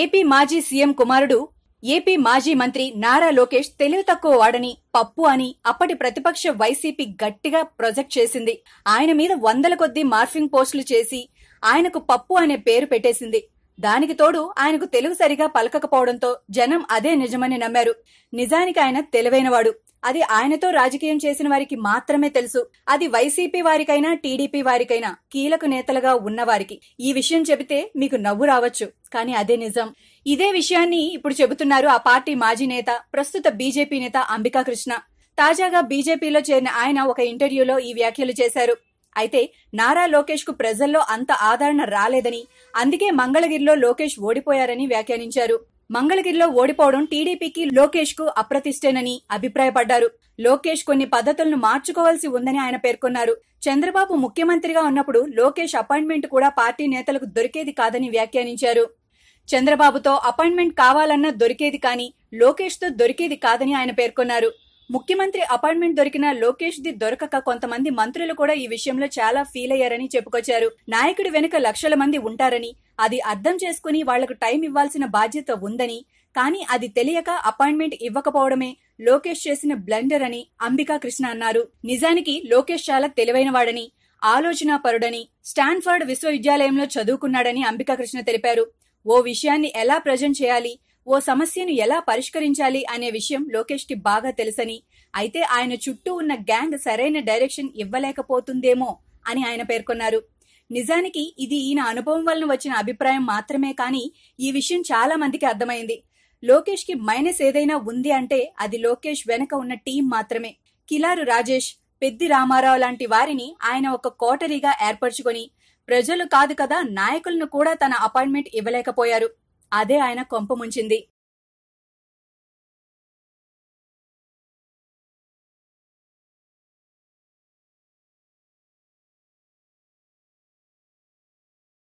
AP మాజీ CM కుమారుడు AP మాజీ మంత్రి నారా లోకేష్ తెలివి తక్కువ వాడని పప్పు అని అప్పటి ప్రతిపక్ష వైసీపీ గట్టిగా ప్రొజెక్ట్ చేసింది ఆయన మీద వందల కొద్దీ మార్ఫింగ్ పోస్టులు చేసి ఆయనకు పప్పు అనే పేరు పెట్టేసింది దానికి తోడు ఆయనకు తెలుగు సరిగా పలకకపోవడంతో జనం అదే నిజమని నమ్మారు నిజానికి ఆయన తెలివైనవాడు అది ఆయనతో రాజకీయం చేసిన వారికి మాత్రమే తెలుసు అది వైసీపీ వారికైనా టీడీపీ వారికైనా కీలక నేతలుగా ఉన్నవారికి ఈ విషయం చెబితే మీకు నవ్వు రావచ్చు కానీ అదే నిజం ఇదే విషయాన్ని ఇప్పుడు చెబుతున్నారు ఆ పార్టీ మాజీ నేత ప్రస్తుత బీజేపీ నేత అంబికా కృష్ణ తాజాగా బీజేపీలో చేరిన ఆయన ఒక ఇంటర్వ్యూలో ఈ వ్యాఖ్యలు చేశారు అయితే నారా లోకేష్ కు ప్రజల్లో అంత ఆదరణ రాలేదని అందుకే మంగళగిరిలో లోకేష్ ఓడిపోయారని వ్యాఖ్యానించారు మంగళగిరిలో ఓడిపోవడం టీడీపీకి లోకేష్ కు అప్రతిష్టేనని అభిప్రాయపడ్డారు లోకేష్ కొన్ని పద్ధతులను మార్చుకోవాల్సి ఉందని ఆయన పేర్కొన్నారు చంద్రబాబు ముఖ్యమంత్రిగా ఉన్నప్పుడు లోకేష్ అపాయింట్మెంట్ కూడా పార్టీ నేతలకు దొరికేది కాదని వ్యాఖ్యానించారు చంద్రబాబుతో అపాయింట్మెంట్ కావాలన్నా దొరికేది కానీ లోకేష్ తో దొరికేది కాదని ఆయన పేర్కొన్నారు ముఖ్యమంత్రి అపాయింట్మెంట్ దొరికిన లోకేష్ ది దొరకక కొంతమంది మంత్రులు కూడా ఈ విషయంలో చాలా ఫీల్ అయ్యారని చెప్పుకొచ్చారు నాయకుడి వెనుక లక్షల మంది ఉంటారని అది అర్థం చేసుకుని వాళ్లకు టైం ఇవ్వాల్సిన బాధ్యత ఉందని కానీ అది తెలియక అపాయింట్మెంట్ ఇవ్వకపోవడమే లోకేష్ చేసిన బ్లెండర్ అని అంబికా కృష్ణ అన్నారు నిజానికి లోకేష్ చాలా తెలివైనవాడని ఆలోచనాపరుడని స్టాన్ఫర్డ్ విశ్వవిద్యాలయంలో చదువుకున్నాడని అంబికా కృష్ణ తెలిపారు ఓ విషయాన్ని ఎలా ప్రజెంట్ చేయాలి ఓ సమస్యను ఎలా పరిష్కరించాలి అనే విషయం లోకేష్కి బాగా తెలుసని అయితే ఆయన చుట్టూ ఉన్న గ్యాంగ్ సరైన డైరెక్షన్ ఇవ్వలేకపోతుందేమో అని ఆయన పేర్కొన్నారు నిజానికి ఇది ఈయన అనుభవం వలన వచ్చిన అభిప్రాయం మాత్రమే కానీ ఈ విషయం చాలా మందికి అర్థమైంది లోకేష్ కి మైనస్ ఏదైనా ఉంది అంటే అది లోకేష్ వెనక ఉన్న టీం మాత్రమే కిలారు రాజేష్ పెద్ది రామారావు లాంటి వారిని ఆయన ఒక కోటరీగా ఏర్పరచుకొని ప్రజలు కాదు కదా నాయకులను కూడా తన అపాయింట్మెంట్ ఇవ్వలేకపోయారు అదే ఆయన కొంపముంచింది